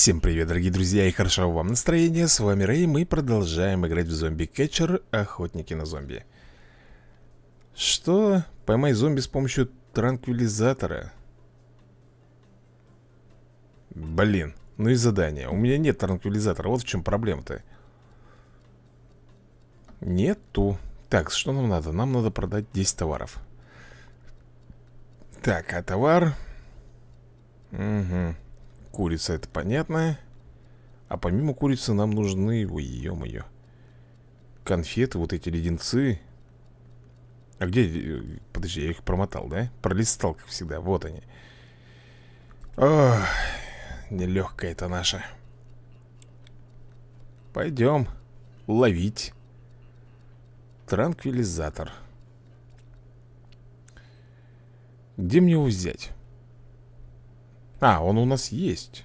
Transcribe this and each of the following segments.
Всем привет, дорогие друзья, и хорошего вам настроения, с вами Рэй, мы продолжаем играть в Зомби Кэтчер, Охотники на зомби Что? Поймай зомби с помощью транквилизатора Блин, ну и задание, у меня нет транквилизатора, вот в чем проблема-то Нету Так, что нам надо? Нам надо продать 10 товаров Так, а товар... Угу Курица, это понятно А помимо курицы нам нужны Ой, ё-моё Конфеты, вот эти леденцы А где... Э, подожди, я их промотал, да? Пролистал, как всегда, вот они Ох, нелегкая это наша Пойдем ловить Транквилизатор Где мне его взять? А, он у нас есть.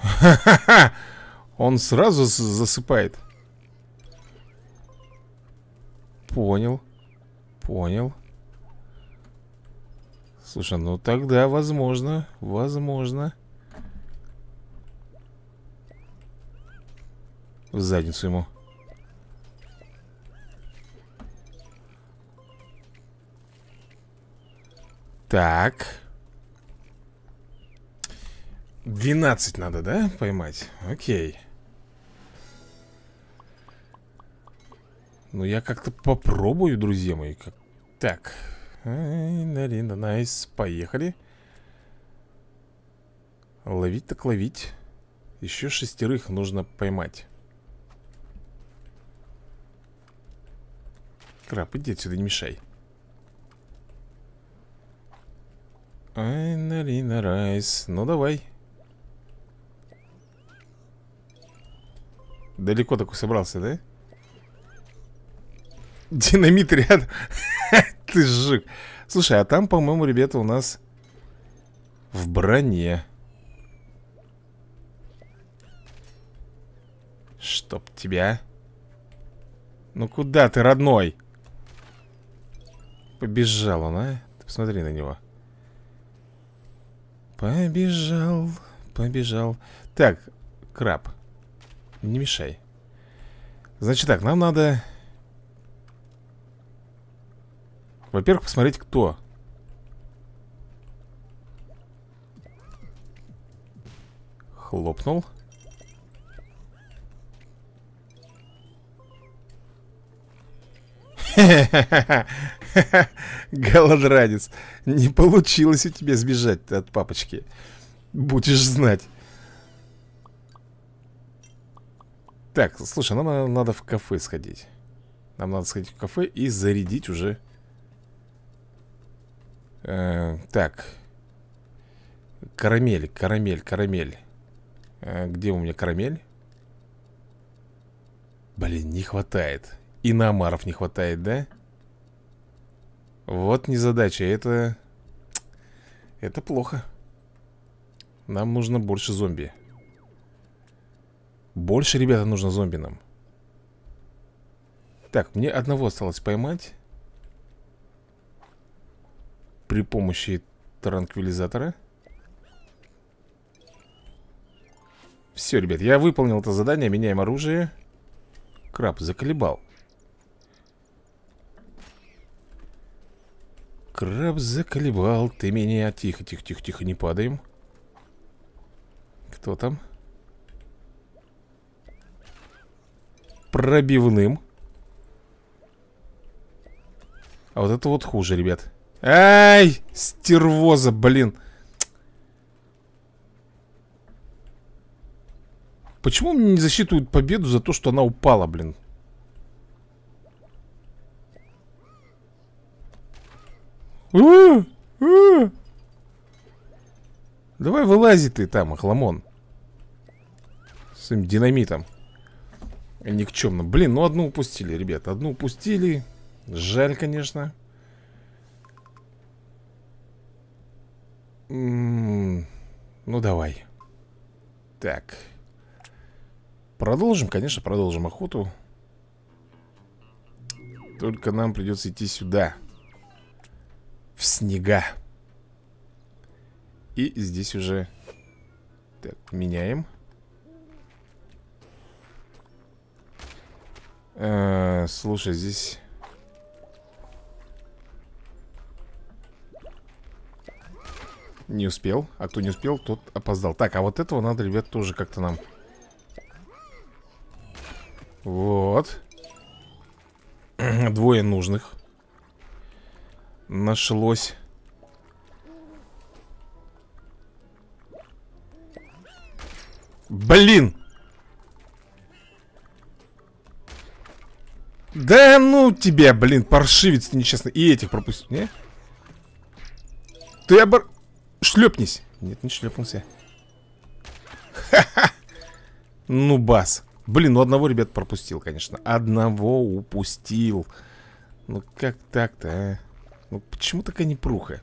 Он сразу засыпает. Понял. Понял. Слушай, ну тогда возможно, возможно. В задницу ему. Так. 12 надо, да, поймать? Окей. Ну, я как-то попробую, друзья мои. Как... Так. Так. Линда, найс, поехали Ловить так ловить Еще шестерых нужно поймать Краб, иди отсюда, не мешай Ай, райс Ну давай Далеко такой собрался, да? Динамит рядом Ты жук. Слушай, а там, по-моему, ребята у нас в броне. Чтоб тебя. Ну куда ты, родной? Побежал он, а? Ты посмотри на него. Побежал, побежал. Так, краб, не мешай. Значит так, нам надо Во-первых, посмотреть, кто. Хлопнул. Голодранец, не получилось у тебя сбежать от папочки. Будешь знать. Так, слушай, нам э, надо в кафе сходить. Нам надо сходить в кафе и зарядить уже Э, так. Карамель, карамель, карамель. Э, где у меня карамель? Блин, не хватает. И на не хватает, да? Вот не задача. Это... Это плохо. Нам нужно больше зомби. Больше, ребята, нужно зомби нам. Так, мне одного осталось поймать при помощи транквилизатора Все, ребят, я выполнил это задание Меняем оружие Краб заколебал Краб заколебал Ты меня... Тихо, тихо, тихо, тихо, не падаем Кто там? Пробивным А вот это вот хуже, ребят Эй, стервоза, блин. Почему мне не засчитывают победу за то, что она упала, блин? Давай вылази ты там, охламон. С своим динамитом. Никчемно. Блин, ну одну упустили, ребят. Одну упустили. Жаль, конечно. Ну, давай. Так. Продолжим, конечно, продолжим охоту. Только нам придется идти сюда. В снега. И здесь уже... Так, меняем. Э -э, слушай, здесь... Не успел. А кто не успел, тот опоздал. Так, а вот этого надо, ребят, тоже как-то нам... Вот. Двое нужных. Нашлось. Блин! Да ну тебя, блин, паршивец ты нечестный. И этих пропустил, не? Ты обор шлепнись. Нет, не шлепнулся. Ха-ха. Ну, бас. Блин, ну одного, ребят, пропустил, конечно. Одного упустил. Ну, как так-то, а? Ну, почему такая непруха?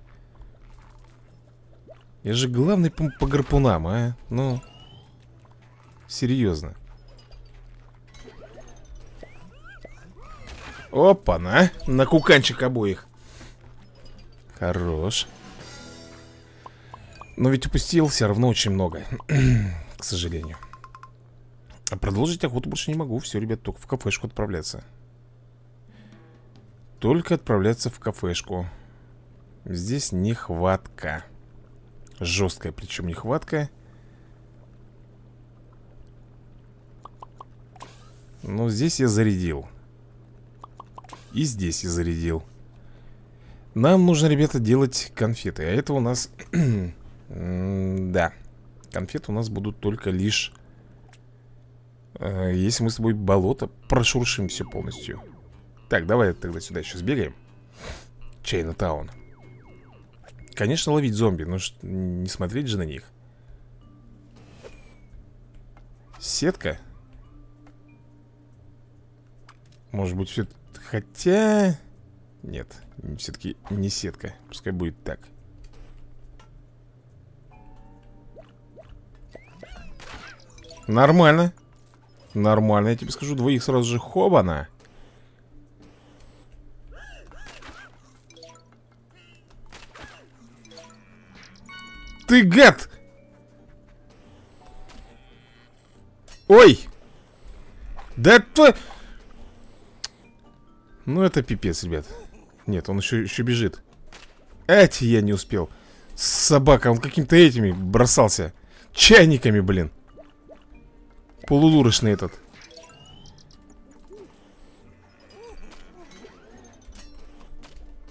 Я же главный по, по гарпунам, а? Ну, серьезно. Опа-на, на куканчик обоих. Хорош. Но ведь упустил все равно очень много К сожалению а Продолжить охоту больше не могу Все, ребят, только в кафешку отправляться Только отправляться в кафешку Здесь нехватка Жесткая причем нехватка Но здесь я зарядил И здесь я зарядил Нам нужно, ребята, делать конфеты А это у нас да. Конфет у нас будут только лишь... Э, если мы с тобой болото прошуршим все полностью. Так, давай тогда сюда еще сбегаем. Чайна Таун. Конечно, ловить зомби, но не смотреть же на них. Сетка? Может быть, все... Хотя... Нет, все-таки не сетка. Пускай будет так. Нормально. Нормально, я тебе скажу, двоих сразу же хобана. Ты гад! Ой! Да то... Ну это пипец, ребят. Нет, он еще, еще бежит. Эти я не успел. Собака, он каким-то этими бросался. Чайниками, блин. Полудурочный этот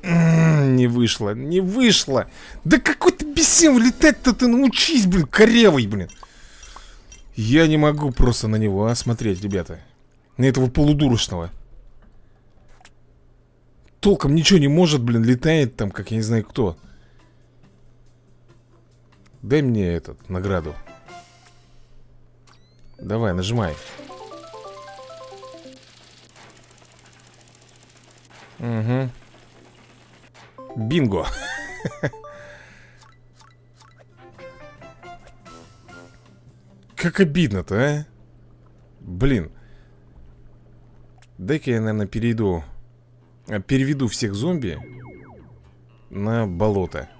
не вышло, не вышло Да какой ты бесен, летать-то ты научись, блин, корявый, блин Я не могу просто на него а, смотреть, ребята На этого полудурочного Толком ничего не может, блин, летает там, как я не знаю кто Дай мне этот, награду Давай, нажимай. Угу. Бинго. Как обидно-то, а? Блин. Дай-ка я, наверное, перейду а, Переведу всех зомби На болото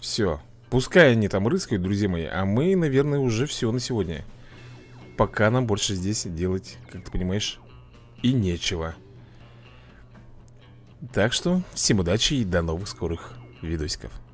Все Пускай они там рыскают, друзья мои А мы, наверное, уже все на сегодня Пока нам больше здесь делать, как ты понимаешь, и нечего Так что всем удачи и до новых скорых видосиков